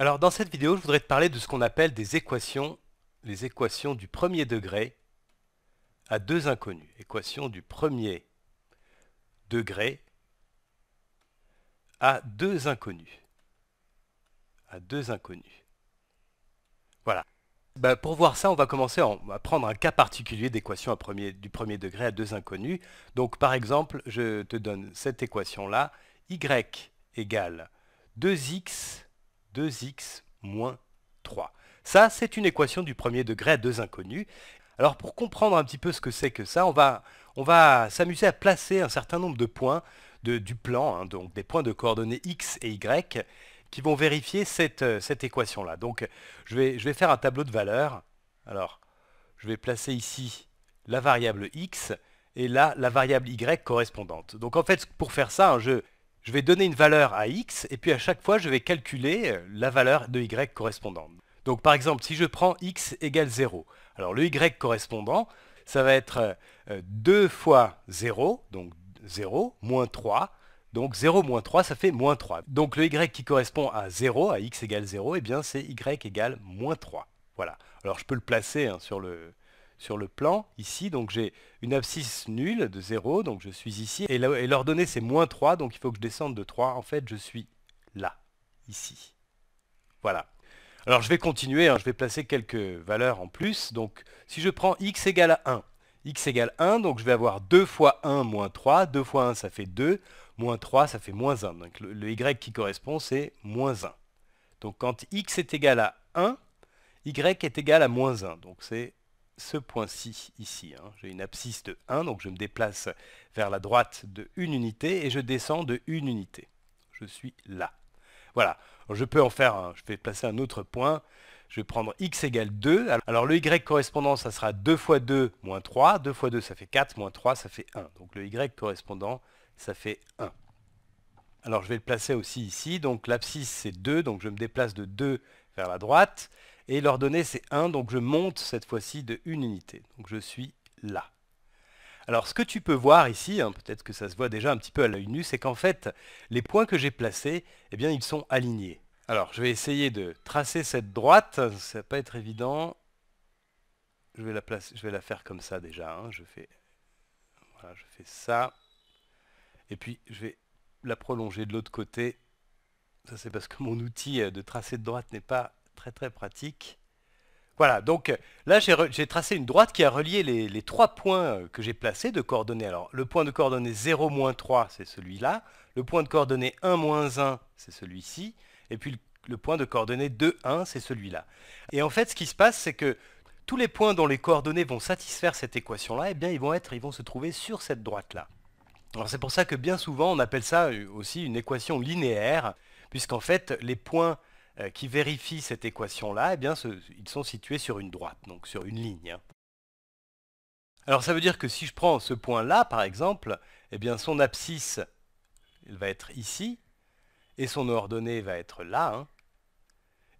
Alors dans cette vidéo, je voudrais te parler de ce qu'on appelle des équations, les équations du premier degré à deux inconnues. Équations du premier degré à deux inconnues. À deux inconnues. Voilà. Bah, pour voir ça, on va commencer à, à prendre un cas particulier d'équation du premier degré à deux inconnues. Donc par exemple, je te donne cette équation-là, y égale 2x 2x moins 3. Ça, c'est une équation du premier degré à deux inconnus. Alors pour comprendre un petit peu ce que c'est que ça, on va, on va s'amuser à placer un certain nombre de points de, du plan, hein, donc des points de coordonnées x et y, qui vont vérifier cette, euh, cette équation-là. Donc je vais, je vais faire un tableau de valeurs. Alors, je vais placer ici la variable x et là la variable y correspondante. Donc en fait, pour faire ça, hein, je, je vais donner une valeur à x, et puis à chaque fois, je vais calculer euh, la valeur de y correspondante. Donc par exemple, si je prends x égale 0, alors le y correspondant, ça va être 2 euh, euh, fois 0, donc 0, moins 3, donc 0 moins 3, ça fait moins 3. Donc le y qui correspond à 0, à x égale 0, et eh bien c'est y égale moins 3. Voilà. Alors je peux le placer hein, sur le, sur le plan, ici, donc j'ai une abscisse nulle de 0, donc je suis ici, et l'ordonnée c'est moins 3, donc il faut que je descende de 3, en fait je suis là, ici. Voilà. Alors je vais continuer, hein. je vais placer quelques valeurs en plus, donc si je prends x égale à 1, x égale 1, donc je vais avoir 2 fois 1 moins 3, 2 fois 1 ça fait 2, moins 3 ça fait moins 1, donc le, le y qui correspond c'est moins 1. Donc quand x est égal à 1, y est égal à moins 1, donc c'est ce point-ci ici. Hein. J'ai une abscisse de 1, donc je me déplace vers la droite de une unité et je descends de une unité. Je suis là. Voilà, je peux en faire Je vais placer un autre point. Je vais prendre x égale 2. Alors le y correspondant, ça sera 2 fois 2 moins 3. 2 fois 2, ça fait 4, moins 3, ça fait 1. Donc le y correspondant, ça fait 1. Alors je vais le placer aussi ici. Donc l'abscisse, c'est 2. Donc je me déplace de 2 vers la droite. Et leur c'est 1, donc je monte cette fois-ci de une unité. Donc je suis là. Alors ce que tu peux voir ici, hein, peut-être que ça se voit déjà un petit peu à l'œil nu, c'est qu'en fait, les points que j'ai placés, eh bien, ils sont alignés. Alors je vais essayer de tracer cette droite, ça va pas être évident. Je vais la, faire comme ça déjà, hein. je, fais... Voilà, je fais ça. Et puis je vais la prolonger de l'autre côté. Ça c'est parce que mon outil euh, de tracé de droite n'est pas très pratique. Voilà, donc euh, là j'ai tracé une droite qui a relié les, trois points euh, que j'ai placés de coordonnées. Alors le point de coordonnées 0, 3, c'est celui-là. Le point de coordonnées 1, 1, c'est celui-ci. Et puis le, point de coordonnées 2, 1, c'est celui-là. Et en fait, ce qui se passe, c'est que tous les points dont les coordonnées vont satisfaire cette équation-là, eh bien ils vont, être, ils vont se trouver sur cette droite-là. Alors c'est pour ça que bien souvent on appelle ça euh, aussi une équation linéaire, puisqu'en fait les points euh, qui vérifient cette équation-là, eh bien, ils sont situés sur une droite, donc sur une ligne. Hein. Alors ça veut dire que si je prends ce point-là, par exemple, eh bien, son abscisse il va être ici, et son ordonnée va être là. Hein.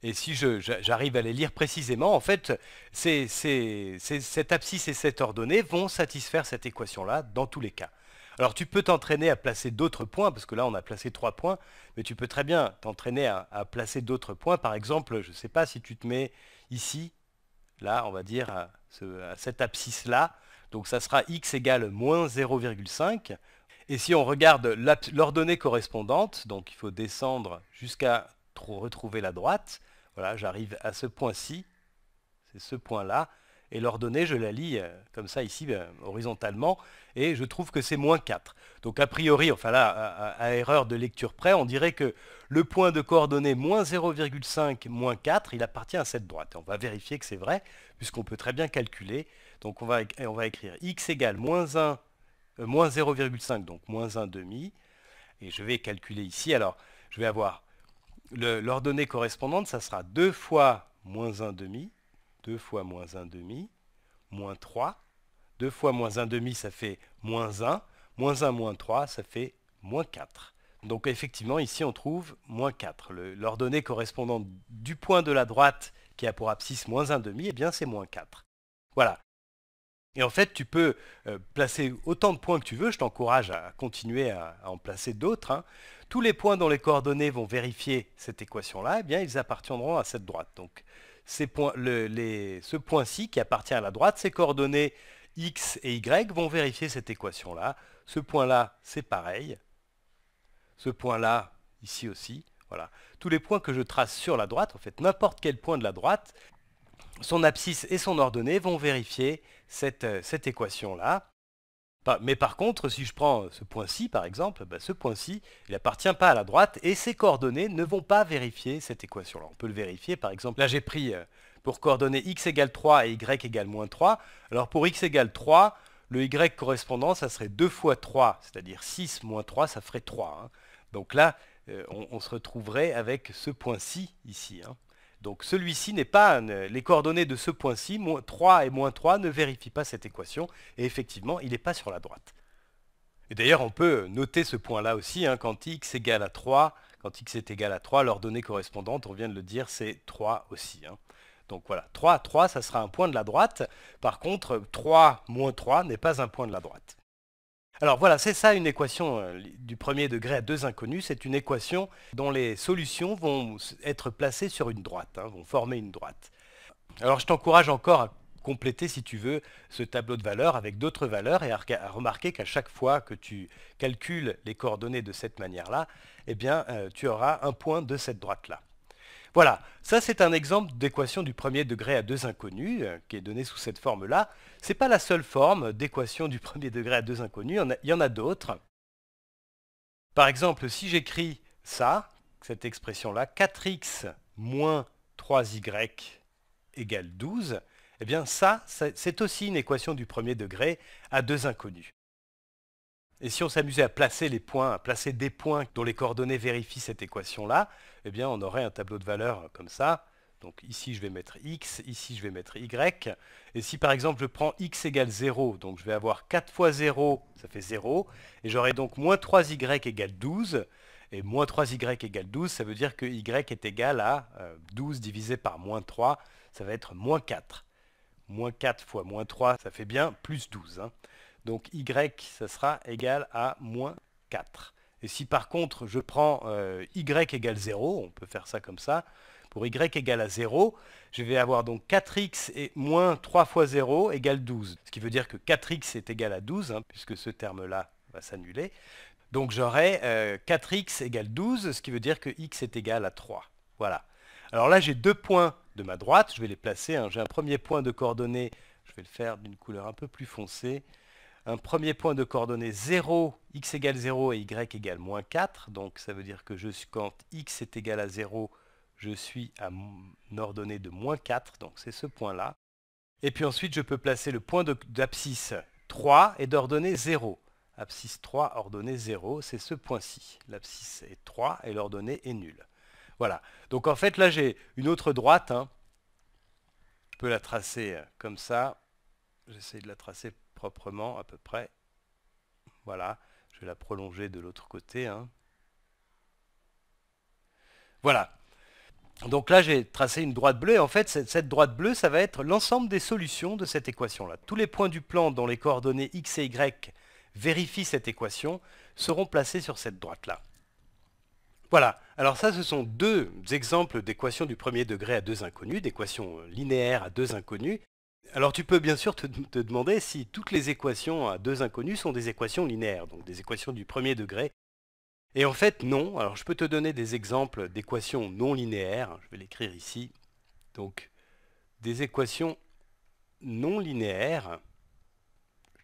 Et si j'arrive à les lire précisément, en fait, c cette abscisse et cette ordonnée vont satisfaire cette équation-là dans tous les cas. Alors tu peux t'entraîner à placer d'autres points, parce que là on a placé trois points, mais tu peux très bien t'entraîner à, placer d'autres points. Par exemple, je ne sais pas si tu te mets ici, là on va dire à, cette cet abscisse-là, donc ça sera x égale moins 0,5. Et si on regarde l'ordonnée correspondante, donc il faut descendre jusqu'à retrouver la droite, voilà, j'arrive à ce point-ci, c'est ce point-là, et l'ordonnée, je la lis euh, comme ça ici, ben, horizontalement, et je trouve que c'est moins 4. Donc a priori, enfin là, à, erreur de lecture près, on dirait que le point de coordonnée moins 0,5, moins 4, il appartient à cette droite. Et on va vérifier que c'est vrai, puisqu'on peut très bien calculer. Donc on va, écrire x égale moins 1, 0,5, euh, donc moins 1 demi. Et je vais calculer ici, alors je vais avoir l'ordonnée correspondante, ça sera 2 fois moins 1 demi, 2 fois moins 1 demi, moins 3, 2 fois moins 1 demi, ça fait moins 1. Moins 1, moins 3, ça fait moins 4. Donc effectivement, ici, on trouve moins 4. L'ordonnée correspondante du point de la droite qui a pour abscisse moins 1 demi, eh bien, c'est moins 4. Voilà. Et en fait, tu peux euh, placer autant de points que tu veux. Je t'encourage à continuer à, en placer d'autres. Hein. Tous les points dont les coordonnées vont vérifier cette équation-là, eh bien, ils appartiendront à cette droite. Donc, ce point-ci qui appartient à la droite, ces coordonnées x et y vont vérifier cette équation-là. Ce point-là, c'est pareil. Ce point-là, ici aussi. Voilà. Tous les points que je trace sur la droite, en fait, n'importe quel point de la droite, son abscisse et son ordonnée vont vérifier cette, euh, équation-là. Mais par contre, si je prends ce point-ci, par exemple, bah, ce point-ci, il n'appartient pas à la droite et ses coordonnées ne vont pas vérifier cette équation-là. On peut le vérifier, par exemple, là j'ai pris euh, pour coordonnées x égale 3 et y égale moins 3. Alors pour x égale 3, le y correspondant, ça serait 2 fois 3, c'est-à-dire 6 moins 3, ça ferait 3. Hein. Donc là, euh, on, se retrouverait avec ce point-ci ici. Hein. Donc celui-ci n'est pas... Euh, les coordonnées de ce point-ci, 3 et moins 3, ne vérifient pas cette équation. Et effectivement, il n'est pas sur la droite. Et d'ailleurs, on peut noter ce point-là aussi. Hein, quand x égale à 3, quand x est égal à 3, l'ordonnée correspondante, on vient de le dire, c'est 3 aussi. Donc voilà, 3, 3, ça sera un point de la droite. Par contre, 3 moins 3 n'est pas un point de la droite. Alors voilà, c'est ça une équation euh, du premier degré à deux inconnus. C'est une équation dont les solutions vont être placées sur une droite, hein, vont former une droite. Alors je t'encourage encore à compléter, si tu veux, ce tableau de valeurs avec d'autres valeurs et à remarquer qu'à chaque fois que tu calcules les coordonnées de cette manière-là, eh bien, euh, tu auras un point de cette droite-là. Voilà, ça c'est un exemple d'équation du premier degré à deux inconnus, euh, qui est donnée sous cette forme-là. Ce n'est pas la seule forme d'équation du premier degré à deux inconnus, il y en a, d'autres. Par exemple, si j'écris ça, cette expression-là, 4x moins 3y égale 12, eh bien ça, c'est aussi une équation du premier degré à deux inconnus. Et si on s'amusait à placer les points, à placer des points dont les coordonnées vérifient cette équation-là, eh bien on aurait un tableau de valeurs comme ça. Donc ici je vais mettre x, ici je vais mettre y. Et si par exemple je prends x égale 0, donc je vais avoir 4 fois 0, ça fait 0. Et j'aurai donc moins 3y égale 12. Et moins 3y égale 12, ça veut dire que y est égal à 12 euh, divisé par moins 3, ça va être moins 4. Moins 4 fois moins 3, ça fait bien plus 12. Donc y, ça sera égal à moins 4. Et si par contre je prends euh, y égale 0, on peut faire ça comme ça, pour y égale à 0, je vais avoir donc 4x et moins 3 fois 0 égale 12. Ce qui veut dire que 4x est égal à 12, hein, puisque ce terme-là va s'annuler. Donc j'aurai 4x euh, égale 12, ce qui veut dire que x est égal à 3. Voilà. Alors là, j'ai deux points de ma droite, je vais les placer. Hein. J'ai un premier point de coordonnées, je vais le faire d'une couleur un peu plus foncée un premier point de coordonnées 0, x égale 0 et y égale moins 4. Donc ça veut dire que je quand x est égal à 0, je suis à une ordonnée de moins 4, donc c'est ce point-là. Et puis ensuite, je peux placer le point d'abscisse 3 et d'ordonnée 0. Abscisse 3, ordonnée 0, c'est ce point-ci. L'abscisse est 3 et l'ordonnée est nulle. Voilà. Donc en fait, là, j'ai une autre droite. Je hein. peux la tracer comme ça. J'essaie de la tracer proprement à peu près. Voilà, je vais la prolonger de l'autre côté. Hein. Voilà. Donc là, j'ai tracé une droite bleue. en fait, cette droite bleue, ça va être l'ensemble des solutions de cette équation-là. Tous les points du plan dont les coordonnées x et y vérifient cette équation seront placés sur cette droite-là. Voilà. Alors ça, ce sont deux exemples d'équations du premier degré à deux inconnues, d'équations linéaires à deux inconnues. Alors tu peux bien sûr te, demander si toutes les équations à deux inconnues sont des équations linéaires, donc des équations du premier degré. Et en fait non, alors je peux te donner des exemples d'équations non linéaires, je vais l'écrire ici, donc des équations non linéaires,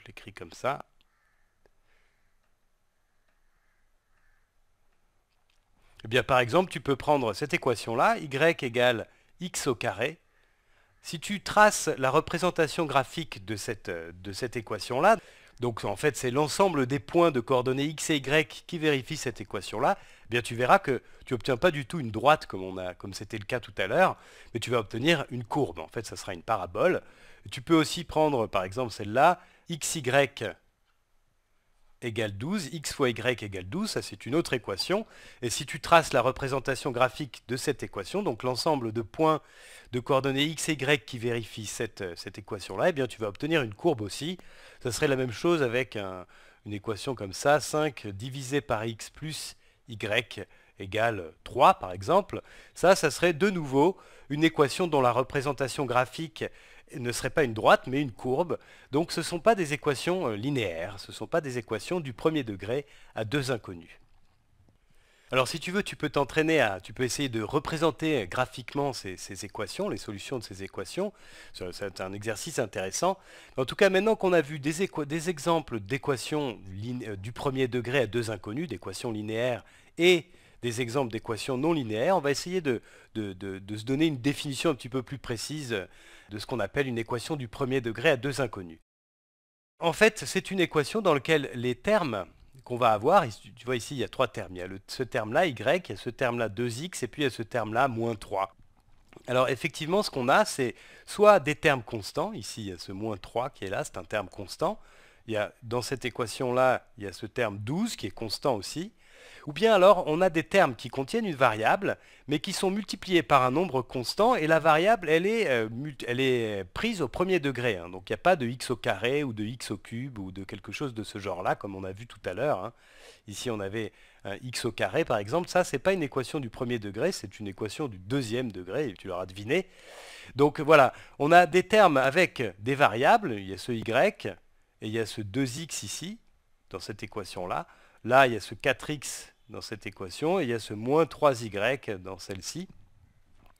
je l'écris comme ça, eh bien par exemple tu peux prendre cette équation là, y égale x au carré, si tu traces la représentation graphique euh, de cette, équation-là, donc en fait c'est l'ensemble des points de coordonnées x et y qui vérifient cette équation-là, eh bien tu verras que tu n'obtiens pas du tout une droite comme comme c'était le cas tout à l'heure, mais tu vas obtenir une courbe. En fait, ça sera une parabole. Tu peux aussi prendre par exemple celle-là, y égale 12, x fois y égale 12, ça c'est une autre équation. Et si tu traces la représentation graphique de cette équation, donc l'ensemble de points de coordonnées x et y qui vérifient cette, euh, équation-là, eh bien tu vas obtenir une courbe aussi. Ça serait la même chose avec une équation comme ça, 5 divisé par x plus y égale 3 par exemple. Ça, ça serait de nouveau une équation dont la représentation graphique ne serait pas une droite, mais une courbe. Donc ce ne sont pas des équations euh, linéaires, ce ne sont pas des équations du premier degré à deux inconnues. Alors si tu veux, tu peux t'entraîner à, tu peux essayer de représenter euh, graphiquement ces, équations, les solutions de ces équations. C'est un exercice intéressant. En tout cas, maintenant qu'on a vu des, des exemples d'équations euh, du premier degré à deux inconnues, d'équations linéaires et des exemples d'équations non linéaires, on va essayer de, se donner une définition un petit peu plus précise de ce qu'on appelle une équation du premier degré à deux inconnus. En fait, c'est une équation dans laquelle les termes qu'on va avoir, tu vois ici, il y a trois termes. Il y a ce terme-là, y, il y a ce terme-là, 2x, et puis il y a ce terme-là, moins 3. Alors effectivement, ce qu'on a, c'est soit des termes constants, ici il y a ce moins 3 qui est là, c'est un terme constant, il y a, dans cette équation-là, il y a ce terme 12 qui est constant aussi, ou bien alors on a des termes qui contiennent une variable, mais qui sont multipliés par un nombre constant, et la variable, elle est, euh, prise au premier degré. Hein. donc il n'y a pas de x au carré, ou de x au cube, ou de quelque chose de ce genre-là, comme on a vu tout à l'heure. Hein. Ici on avait un x au carré par exemple, ça ce n'est pas une équation du premier degré, c'est une équation du deuxième degré, tu l'auras deviné. Donc voilà, on a des termes avec des variables, il y a ce y, et il y a ce 2x ici, dans cette équation-là. Là, il y a ce 4x dans cette équation et il y a ce moins 3y dans celle-ci,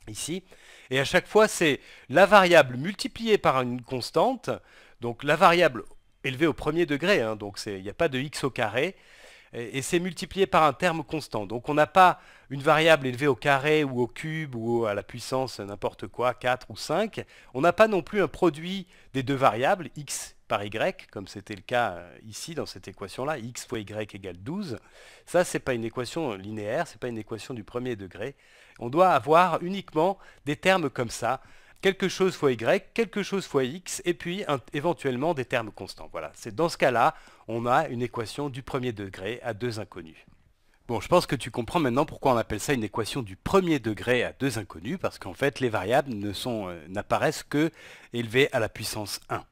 ici. Et à chaque fois, c'est la variable multipliée par une constante, donc la variable élevée au premier degré, hein, donc il n'y a pas de x au carré, et, et c'est multiplié par un terme constant. Donc on n'a pas une variable élevée au carré ou au cube ou à la puissance n'importe quoi, 4 ou 5. On n'a pas non plus un produit des deux variables, x par y, comme c'était le cas euh, ici dans cette équation-là, x fois y égale 12, ça c'est pas une équation linéaire, c'est pas une équation du premier degré. On doit avoir uniquement des termes comme ça, quelque chose fois y, quelque chose fois x, et puis éventuellement des termes constants. Voilà, c'est dans ce cas-là, on a une équation du premier degré à deux inconnus. Bon, je pense que tu comprends maintenant pourquoi on appelle ça une équation du premier degré à deux inconnus, parce qu'en fait, les variables euh, n'apparaissent que élevées à la puissance 1.